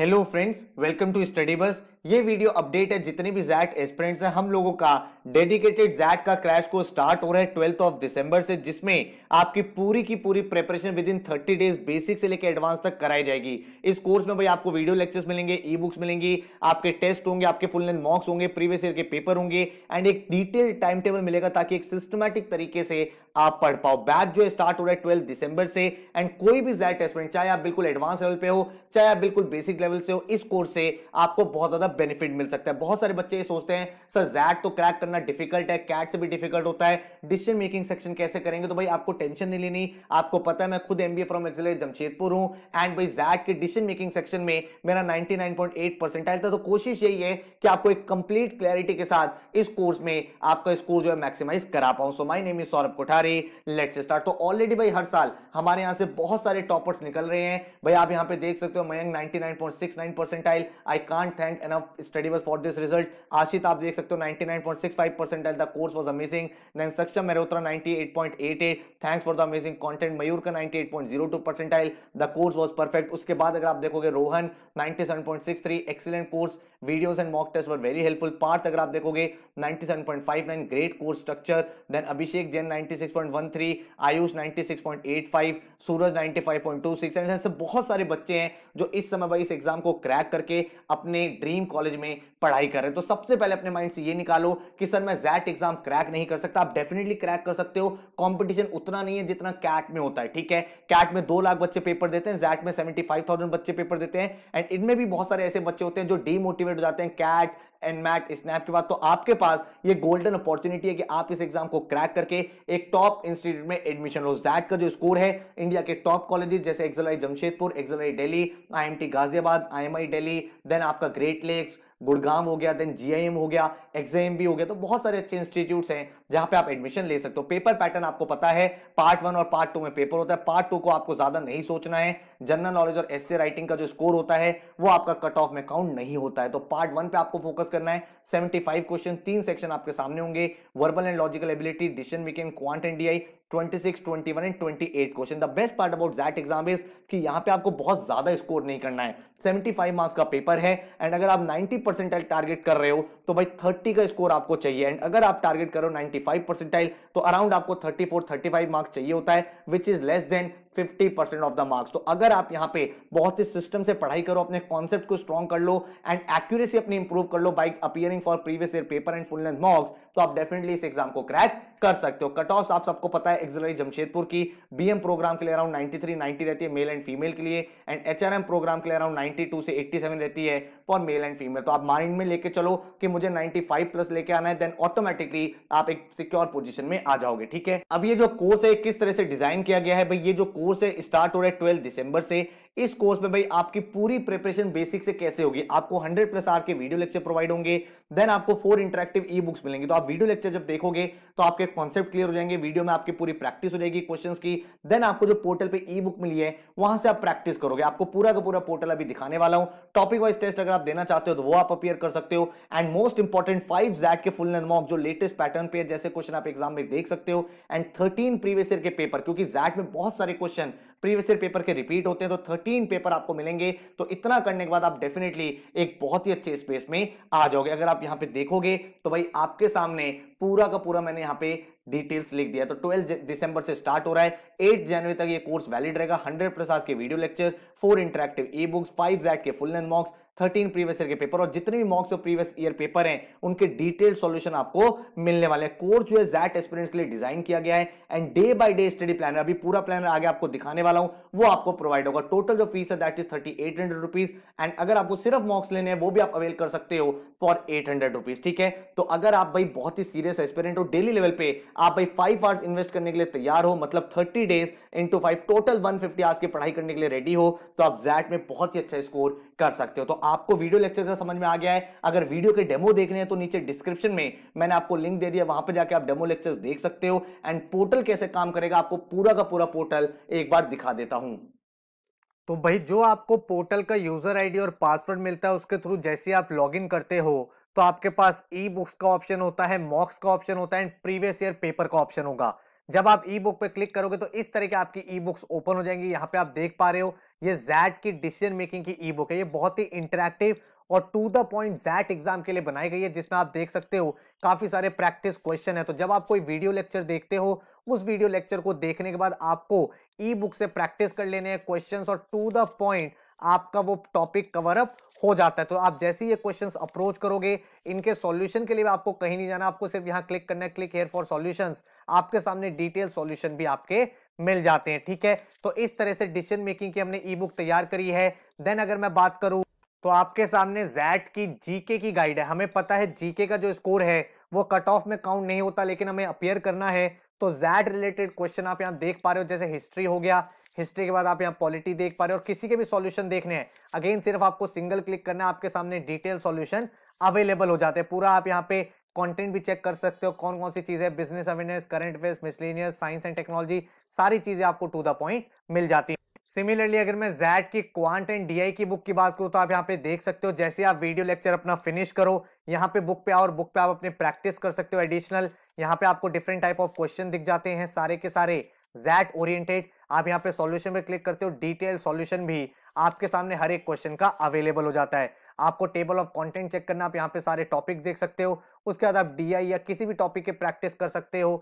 Hello friends, welcome to StudyBus. ये video update है जितने भी जैट एस्पिरेंट्स हैं हम लोगों का डेडिकेटेड जैट का क्रैश को स्टार्ट हो रहा है ट्वेल्थ ऑफ दिसंबर से जिसमें आपकी पूरी की पूरी preparation within thirty days basic से लेकर एडवांस तक कराई जाएगी इस कोर्स में भाई आपको वीडियो लेक्चर्स मिलेंगे ई बुक्स मिलेंगी आपके टेस्ट होंगे आपके फुल लेंथ मॉक्स होंगे प्रीवियस ईयर के पेपर होंगे एंड एक डिटेल टाइम टेबल मिलेगा ताकि एक सिस्टमेटिक तरीके से आप पढ़ पाओ बैच जो स्टार्ट हो रहा है ट्वेल्थ दिसंबर से एंड कोई भी जैट एस्पिरेंट चाहे आप बिल्कुल एडवांस लेवल पे हो चाहे आप बिल्कुल बेसिक लेवल से हो इस कोर्स से आपको बहुत ज्यादा बेनिफिट मिल सकता है बहुत सारे बच्चे ये सोचते हैं सर जैट तो क्रैक करना डिफिकल्ट है कैट से भी डिफिकल्ट होता है डिसीजन मेकिंग सेक्शन कैसे करेंगे तो भाई आपको टेंशन नहीं लेनी आपको पता है मैं खुद एमबीए फ्रॉम एक्सले जमशेदपुर हूं एंड भाई जैट के डिसीजन मेकिंग सेक्शन में मेरा 99.8 परसेंटाइल था तो कोशिश यही है कि आपको एक कंप्लीट क्लैरिटी के साथ इस कोर्स में आपका स्कोर जो है मैक्सिमाइज करा पाऊं so my name is Saurabh Kothari let's start तो ऑलरेडी भाई हर साल हमारे यहां से बहुत सारे टॉपर्स निकल रहे हैं भाई आप यहां पे देख सकते हो Mayank ninety nine point six nine percentile I can't thank an enough study was for this result. Ashit, आप देख सकते हो 99.65 percentile. The course was amazing. Then Saksham Mehrotra 98.88. Thanks for the amazing content. mayur ka 98.02 percentile. The course was perfect. उसके बाद अगर आप देखोगे rohan 97.63 excellent course. Videos and mock test were very helpful Parth अगर आप देखोगे 97.59 great course structure then Abhishek Jain 96.13 Ayush 96.85 Suraj 95.26 and ऐसे बहुत सारे बच्चे हैं जो इस समय भाई इस एग्जाम को क्रैक करके अपने ड्रीम कॉलेज में पढ़ाई कर रहे हैं तो सबसे पहले अपने माइंड से ये निकालो कि सर मैं जैट एग्जाम क्रैक नहीं कर सकता आप डेफिनेटली क्रैक कर सकते हो कॉम्पिटिशन उतना नहीं है जितना कैट में होता है ठीक है कैट में दो लाख बच्चे पेपर देते हैं जैट में सेवेंटी बच्चे पेपर देते हैं एंड इनमें भी बहुत सारे ऐसे बच्चे होते हैं जो डीमोटिव मोटिवेट हो जाते हैं कैट एंड मैट स्नैप के बाद तो आपके पास ये गोल्डन अपॉर्चुनिटी है कि आप इस एग्जाम को क्रैक करके एक टॉप इंस्टीट्यूट में एडमिशन लो जैट का जो स्कोर है इंडिया के टॉप कॉलेजेस जैसे XLRI Jamshedpur XLRI Delhi IMT Ghaziabad IMI Delhi then आपका ग्रेट लेक्स गुड़गांव हो गया देन जीआईएम हो गया एक्सएम भी हो गया तो बहुत सारे अच्छे इंस्टीट्यूट हैं जहां पे आप एडमिशन ले सकते हो पेपर पैटर्न आपको पता है पार्ट वन और पार्ट टू में पेपर होता है पार्ट टू को आपको ज्यादा नहीं सोचना है जनरल नॉलेज और एस राइटिंग का जो स्कोर होता है वो आपका कट ऑफ में काउंट नहीं होता है तो पार्ट वन पे आपको फोकस करना है सेवेंटी क्वेश्चन तीन सेक्शन आपके सामने होंगे verbal and logical ability decision making quant and DI best part about that exam is यहाँ पे आपको बहुत ज्यादा स्कोर नहीं करना है मार्क्स का पेपर है एंड अगर आप टारगेट कर रहे हो तो भाई थर्टी का स्कोर आपको चाहिए एंड अगर आप टारगेट करो फाइव परसेंटाइल तो अराउंड आपको थर्टी फाइव मार्क्स चाहिए होता है which is less than fifty percent of the marks तो अगर आप यहाँ पे बहुत ही सिस्टम से पढ़ाई करो अपने कॉन्सेप्ट को स्ट्रॉन्ग कर लो एंड एक्यूरेसी अपनी इंप्रूव कर लो by appearing for previous year paper and full length mocks तो आप डेफिनेटली इस एग्जाम को क्रैक कर सकते हो कट ऑफ आप सबको पता है एक्सिलरी जमशेदपुर की बीएम प्रोग्राम के लिए अराउंड 93 90 रहती है मेल एंड फीमेल के लिए एंड एचआरएम प्रोग्राम के लिए अराउंड 92 से 87 रहती है फॉर मेल एंड फीमेल तो आप माइंड में लेके चलो कि मुझे 95 प्लस लेके आना है देन ऑटोमेटिकली आप एक सिक्योर पोजिशन में आ जाओगे ठीक है अब ये जो कोर्स है किस तरह से डिजाइन किया गया है भाई ये जो कोर्स फोर से स्टार्ट हो रहा है ट्वेल्थ दिसंबर से इस कोर्स में भाई आपकी पूरी प्रिपरेशन बेसिक से कैसे होगी आपको 100 प्लस आर के वीडियो लेक्चर प्रोवाइड होंगे देन आपको फोर इंटरेक्टिव ई बुक्स मिलेंगे तो आप वीडियो लेक्चर जब देखोगे तो आपके कॉन्सेप्ट क्लियर हो जाएंगे वीडियो में आपकी पूरी प्रैक्टिस हो जाएगी क्वेश्चन की देन आपको जो पोर्टल पर ई बुक मिली है वहां से आप प्रैक्टिस करोगे आपको पूरा का पूरा पोर्टल अभी दिखाने वाला हूं टॉपिक वाइज टेस्ट अगर आप देना चाहते हो तो वो आप अपियर कर सकते हो and most important five XAT के फुल मॉक जो लेटेस्ट पैटर्न पे जैसे क्वेश्चन आप एग्जाम में देख सकते हो एंड थर्टीन प्रीवियस ईयर के पेपर क्योंकि जैट में बहुत सारे क्वेश्चन प्रीवियस ईयर पेपर के रिपीट होते हैं तो थर्टीन पेपर आपको मिलेंगे तो इतना करने के बाद आप डेफिनेटली एक बहुत ही अच्छे स्पेस में आ जाओगे अगर आप यहाँ पे देखोगे तो भाई आपके सामने पूरा का पूरा मैंने यहाँ पे डिटेल्स लिख दिया तो 12 दिसंबर से स्टार्ट हो रहा है 8 जनवरी तक ये कोर्स वैलिड रहेगा 100 प्लस आज के video lecture four interactive e books five XAT के full and mocks thirteen previous year के पेपर और जितने भी मॉक्स और प्रीवियस ईयर पेपर हैं उनके डिटेल सॉल्यूशन आपको मिलने वाले हैं कोर्स जो है जैट एक्सपीरियंस के लिए डिजाइन किया गया है and day by day study planner अभी पूरा प्लानर आगे आपको दिखाने वाला हूं वो आपको प्रोवाइड होगा टोटल जो फीस है that is thirty eight hundred rupees and अगर आपको सिर्फ मॉक्स लेने हैं वो भी आप अवेल कर सकते हो फॉर एट हंड्रेड रुपीज ठीक है तो अगर आप भाई बहुत ही सीरियस एक्सपेरियंट हो डेली लेवल पे आप भाई फाइव आवर्स इन्वेस्ट करने के लिए तैयार हो मतलब thirty days into five total one fifty hours की पढ़ाई करने के लिए रेडी हो तो आप जैट में बहुत ही अच्छा स्कोर कर सकते हो तो आपको वीडियो लेक्चर का समझ में आ गया है अगर वीडियो के डेमो देखने हैं तो नीचे डिस्क्रिप्शन में मैंने आपको लिंक दे दिया वहां पर जाके आप डेमो लेक्चर्स देख सकते हो एंड पोर्टल कैसे काम करेगा आपको पूरा का पूरा पोर्टल एक बार दिखा देता हूं तो भाई जो आपको पोर्टल का यूजर आईडी और पासवर्ड मिलता है उसके थ्रू जैसे आप लॉगिन करते हो तो आपके पास ई बुक्स का ऑप्शन होता है मॉक्स का ऑप्शन होता है एंड प्रीवियस ईयर पेपर का ऑप्शन होगा जब आप ई बुक पे क्लिक करोगे तो इस तरह के आपकी ई बुक्स ओपन हो जाएंगी यहाँ पे आप देख पा रहे हो ये जैट की डिसीजन मेकिंग की ई बुक है ये बहुत ही इंटरेक्टिव और to the point XAT exam के लिए बनाई गई है जिसमें आप देख सकते हो काफी सारे प्रैक्टिस क्वेश्चन है तो जब आप कोई वीडियो लेक्चर देखते हो उस वीडियो लेक्चर को देखने के बाद आपको ई बुक से प्रैक्टिस कर लेने हैं क्वेश्चन और टू द पॉइंट आपका वो टॉपिक कवरअप हो जाता है तो आप जैसे ही ये क्वेश्चंस अप्रोच करोगे इनके सॉल्यूशन के लिए आपको कहीं नहीं जाना आपको सिर्फ यहाँ क्लिक करना है क्लिक हेयर फॉर सॉल्यूशंस आपके सामने डिटेल सॉल्यूशन भी आपके मिल जाते हैं ठीक है तो इस तरह से डिसीजन मेकिंग की हमने ई बुक तैयार करी है देन अगर मैं बात करूं तो आपके सामने जैट की जीके की गाइड है हमें पता है जीके का जो स्कोर है वो कट ऑफ में काउंट नहीं होता लेकिन हमें अपेयर करना है तो जैट रिलेटेड क्वेश्चन आप यहाँ देख पा रहे हो जैसे हिस्ट्री हो गया हिस्ट्री के बाद आप यहाँ पॉलिटी देख पा रहे हो और किसी के भी सॉल्यूशन देखने हैं अगेन सिर्फ आपको सिंगल क्लिक करना है आपके सामने डिटेल सॉल्यूशन अवेलेबल हो जाते हैं पूरा आप यहाँ पे कंटेंट भी चेक कर सकते हो कौन कौन सी चीज़ें business awareness current affair miscellaneous science and technology सारी चीज़ें आपको टू द पॉइंट मिल जाती है सिमिलरली अगर मैं जैट की क्वांट एंड डीआई की बुक की बात करूँ तो आप यहाँ पे देख सकते हो जैसे आप वीडियो लेक्चर अपना फिनिश करो यहाँ पे बुक पे आओ और बुक पे आप अपने प्रैक्टिस कर सकते हो एडिशनल यहाँ पे आपको डिफरेंट टाइप ऑफ क्वेश्चन दिख जाते हैं सारे के सारे जैट ओरिएंटेड आप यहाँ पे सॉल्यूशन पे क्लिक करते हो डिटेल सॉल्यूशन भी आपके सामने हर एक क्वेश्चन का अवेलेबल हो जाता है आपको टेबल ऑफ कंटेंट चेक करना आप यहाँ पे सारे टॉपिक देख सकते हो उसके बाद आप डी या किसी भी टॉपिक के प्रैक्टिस कर सकते हो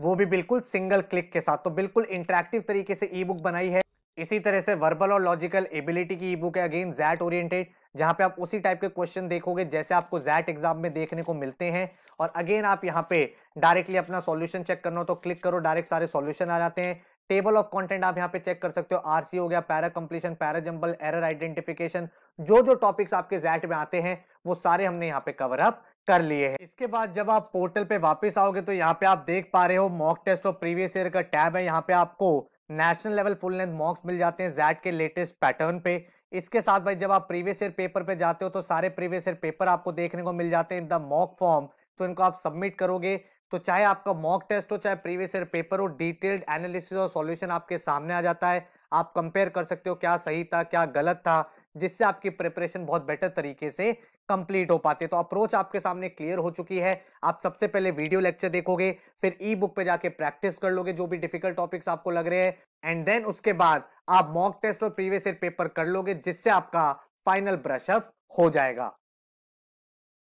वो भी बिल्कुल सिंगल क्लिक के साथ तो बिल्कुल इंटरेक्टिव तरीके से ई बुक बनाई है इसी तरह से वर्बल और लॉजिकल एबिलिटी की ई बुक है अगेन जैट ओरिएंटेड जहां पे आप उसी टाइप के क्वेश्चन देखोगे जैसे आपको जैट एग्जाम में देखने को मिलते हैं और अगेन आप यहां पे डायरेक्टली अपना सॉल्यूशन चेक करना हो तो क्लिक करो डायरेक्ट सारे सॉल्यूशन आ जाते हैं टेबल ऑफ कंटेंट आप यहां पे चेक कर सकते हो आरसी हो गया para completion para jumble error identification जो जो टॉपिक्स आपके जैट में आते हैं वो सारे हमने यहाँ पे कवर अप कर लिए हैं इसके बाद जब आप पोर्टल पे वापस आओगे तो यहाँ पे आप देख पा रहे हो मॉक टेस्ट और प्रीवियस ईयर का टैब है यहाँ पे आपको national level full length mocks मिल जाते हैं जैट के लेटेस्ट पैटर्न पे इसके साथ भाई जब आप प्रीवियस ईयर पेपर पे जाते हो तो सारे प्रीवियस ईयर पेपर आपको देखने को मिल जाते हैं इन द मॉक फॉर्म तो इनको आप सबमिट करोगे तो चाहे आपका मॉक टेस्ट हो चाहे प्रीवियस ईयर पेपर हो डिटेल्ड एनालिसिस और सॉल्यूशन आपके सामने आ जाता है आप कंपेयर कर सकते हो क्या सही था क्या गलत था जिससे आपकी प्रिपरेशन बहुत बेटर तरीके से कंप्लीट हो पाती है तो अप्रोच आपके सामने क्लियर हो चुकी है आप सबसे पहले वीडियो लेक्चर देखोगे फिर ई बुक पे जाके प्रैक्टिस कर लोगे जो भी डिफिकल्ट टॉपिक्स आपको लग रहे हैं एंड देन उसके बाद आप मॉक टेस्ट और प्रीवियस ईयर पेपर कर लोगे जिससे आपका फाइनल ब्रशअप हो जाएगा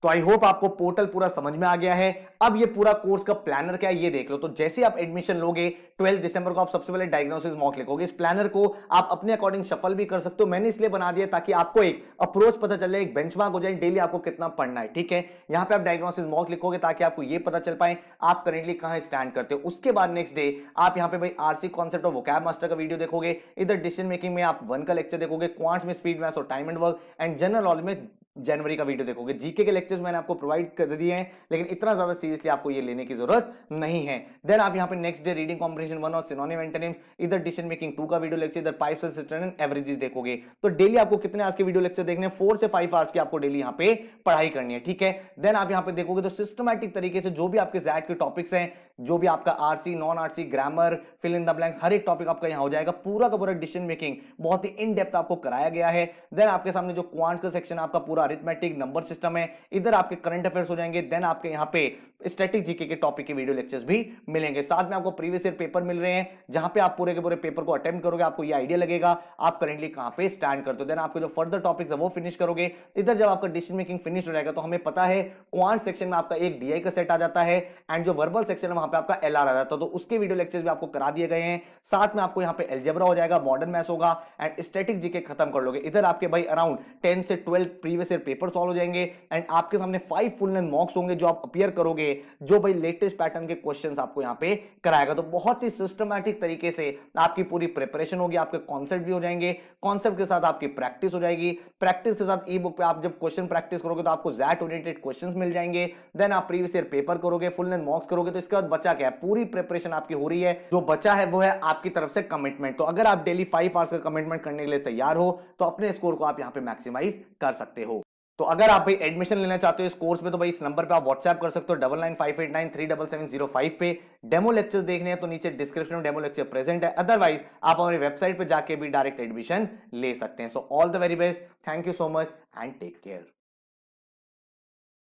तो आई होप आपको पोर्टल पूरा समझ में आ गया है अब ये पूरा कोर्स का प्लानर क्या है ये देख लो तो जैसे आप एडमिशन लोगे 12 दिसंबर को आप सबसे पहले डायग्नोसिस मॉक लिखोगे इस प्लानर को आप अपने अकॉर्डिंग शफल भी कर सकते हो मैंने इसलिए बना दिया ताकि आपको एक अप्रोच पता चले एक बेंच हो जाए डेली आपको कितना पढ़ना है ठीक है यहाँ पे आप डायग्नोसिस मॉक लिखोगे ताकि आपको ये पता चल पाए आप करेंटली कहाँ स्टैंड करते हो उसके बाद नेक्स्ट डे आप यहाँ पे भाई आरसी कॉन्सेप्ट और वोकैब मास्टर का वीडियो देखोगे इधर डिसीजन मेकिंग में आप वन का लेक्चर देखोगे क्वांट्स में स्पीड मैथ और time and work and general knowledge में जनवरी का वीडियो देखोगे जीके के लेक्चर्स मैंने आपको प्रोवाइड कर दिए हैं लेकिन इतना ज्यादा सीरियसली आपको ये लेने की जरूरत नहीं है देन आप यहाँ पे next day reading competition one और सिनोनिम एंटोनिम्स इधर डिसीजन मेकिंग टू का वीडियो लेक्चर इधर पाइप्स एंड सिस्टम एवरेजेस देखोगे तो डेली आपको कितने आज के वीडियो लेक्चर देखने फोर से फाइव आवर्स की आपको डेली यहाँ पे पढ़ाई करनी है ठीक है देन आप यहाँ पे देखोगे तो सिस्टमेटिक तरीके से जो भी आपके जैट के टॉपिक्स हैं जो भी आपका RC non RC grammar fill in the blanks हर एक टॉपिक आपका यहाँ हो जाएगा पूरा का पूरा डिसीजन मेकिंग बहुत ही इन डेप्थ आपको कराया गया है देन आपके सामने जो क्वांट का सेक्शन आपका पूरा अरिथमेटिक नंबर सिस्टम है इधर आपके करंट अफेयर्स हो जाएंगे देन आपके यहाँ पे स्टैटिक जीके के टॉपिक के वीडियो लेक्चर्स भी मिलेंगे साथ में आपको प्रीवियस ईयर पेपर मिल रहे हैं जहां पे आप पूरे के पूरे पेपर को अटेम्प्ट करोगे आपको ये आइडिया लगेगा आप करेंटली कहां पे स्टैंड करते हो देन आपके जो फर्दर टॉपिक्स है वो फिनिश करोगे इधर जब आपका डिसीजन मेकिंग फिनिश हो जाएगा तो हमें पता है क्वांट सेक्शन में आपका एक डीआई का सेट आ जाता है एंड जो वर्बल सेक्शन है वहां वहां पे आपका एल आर आ जाता है तो उसके वीडियो लेक्चर्स भी आपको करा दिए गए हैं साथ में आपको यहाँ पे एलजेबरा हो जाएगा मॉडर्न मैथ होगा एंड स्टेटिक जीके खत्म कर लोगे इधर आपके भाई अराउंड टेन से twelve previous year paper solve हो जाएंगे एंड आपके सामने फाइव फुल लेंथ मॉक्स होंगे जो आप अपियर करोगे जो भाई लेटेस्ट पैटर्न के क्वेश्चन आपको यहाँ पे कराएगा तो बहुत ही सिस्टमैटिक तरीके से आपकी पूरी प्रिपरेशन होगी आपके कॉन्सेप्ट भी हो जाएंगे कॉन्सेप्ट के साथ आपकी प्रैक्टिस हो जाएगी प्रैक्टिस के साथ ई बुक पे आप जब क्वेश्चन प्रैक्टिस करोगे तो आपको जैट ओरिएंटेड क्वेश्चन मिल जाएंगे देन आप प्रीवियस ईयर पेपर करोगे फुल लेंथ मॉक्स करोगे तो इसके बाद बचा क्या है पूरी प्रिपरेशन आपकी हो रही है जो बचा है वो है आपकी तरफ से कमिटमेंट तो अगर आप डेली फाइव आवर्स का कमिटमेंट करने के लिए तैयार हो तो अपने स्कोर को आप यहाँ पे मैक्सिमाइज कर सकते हो तो अगर आप भाई एडमिशन लेना चाहते हो इस कोर्स में तो भाई इस नंबर पे आप व्हाट्सएप कर सकते हो double nine five eight nine three double seven zero five पे डेमो लेक्चर्स देखने हैं तो नीचे डिस्क्रिप्शन में डेमो लेक्चर प्रेजेंट है अदरवाइज आप हमारी वेबसाइट पर जाके भी डायरेक्ट एडमिशन ले सकते हैं so all the very best thank you so much and take care